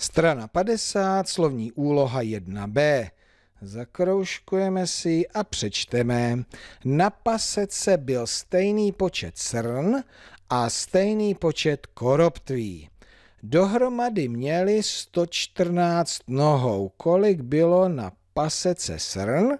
Strana 50, slovní úloha 1b. Zakroužkujeme si a přečteme. Na pasece byl stejný počet srn a stejný počet koroptví. Dohromady měli 114 nohou, kolik bylo na pasece srn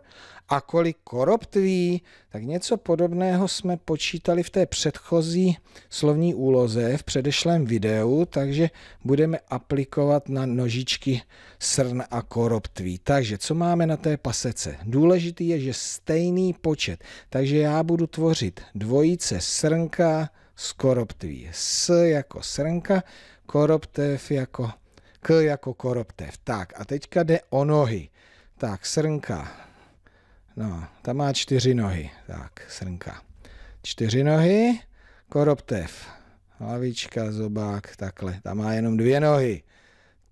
a kolik koroptví, tak něco podobného jsme počítali v té předchozí slovní úloze v předešlém videu, takže budeme aplikovat na nožičky srn a koroptví. Takže co máme na té pasece? Důležitý je, že stejný počet, takže já budu tvořit dvojice srnka z koroptví. S jako srnka, koroptev jako k jako koroptev. Tak a teďka jde o nohy. Tak srnka No, ta má čtyři nohy. Tak, srnka. Čtyři nohy, koroptev. Hlavička, zobák, takhle. Ta má jenom dvě nohy.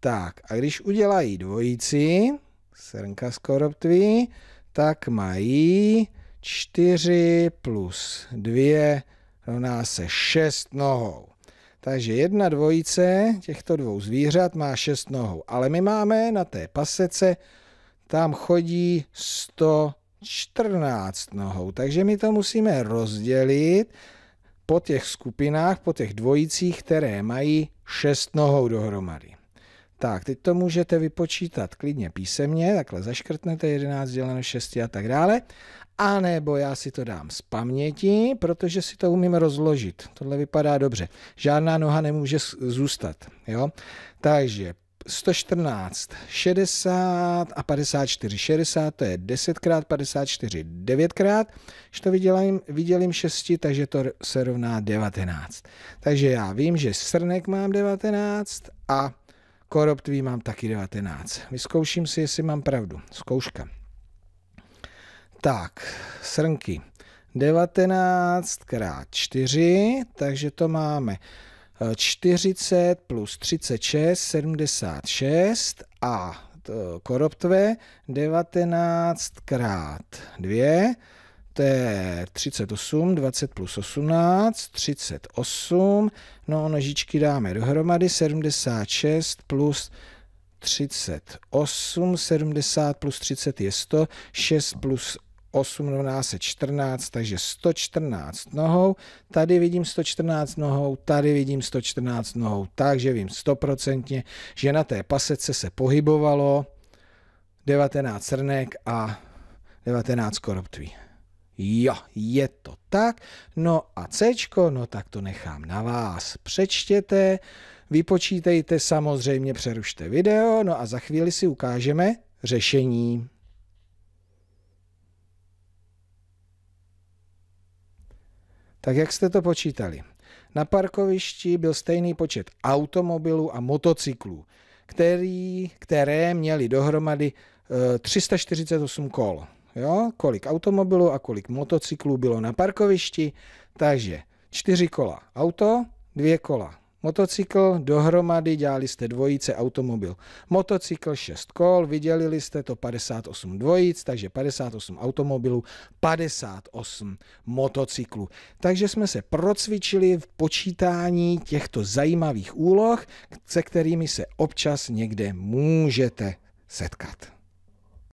Tak, a když udělají dvojici, srnka z koroptví, tak mají 4 plus 2 rovná se 6 nohou. Takže jedna dvojice těchto dvou zvířat má 6 nohou. Ale my máme na té pasece, tam chodí 100 14 nohou. Takže my to musíme rozdělit po těch skupinách, po těch dvojicích, které mají 6 nohou dohromady. Tak, teď to můžete vypočítat klidně písemně, takhle zaškrtnete 11 děleno 6 a tak dále. A nebo já si to dám z paměti, protože si to umím rozložit. Tohle vypadá dobře. Žádná noha nemůže zůstat. Jo? Takže 114, 60 a 54. 60 to je 10 krát 54, 9 krát. Když to vydělím, vydělím 6, takže to se rovná 19. Takže já vím, že srnek mám 19 a koroptví mám taky 19. Vyzkouším si, jestli mám pravdu. Zkouška. Tak, srnky. 19 krát 4, takže to máme 40 plus 36, 76 a koroptve 19 krát 2, to je 38, 20 plus 18, 38, no nožičky dáme dohromady, 76 plus 38, 70 plus 30 je 100, 6 plus 8 rovná se 14, takže 114 nohou, tady vidím 114 nohou, tady vidím 114 nohou, takže vím 100% že na té pasece se pohybovalo 19 srnek a 19 koroptví. Jo, je to tak. No a C, no tak to nechám na vás. Přečtěte, vypočítejte, samozřejmě přerušte video, no a za chvíli si ukážeme řešení. Tak jak jste to počítali? Na parkovišti byl stejný počet automobilů a motocyklů, který, které měly dohromady e, eh, 348 kol. Jo? Kolik automobilů a kolik motocyklů bylo na parkovišti, takže čtyři kola auto, dvě kola Motocykl dohromady dělali jste dvojice automobil. Motocykl 6 kol, vydělili jste to 58 dvojic, takže 58 automobilů, 58 motocyklů. Takže jsme se procvičili v počítání těchto zajímavých úloh, se kterými se občas někde můžete setkat.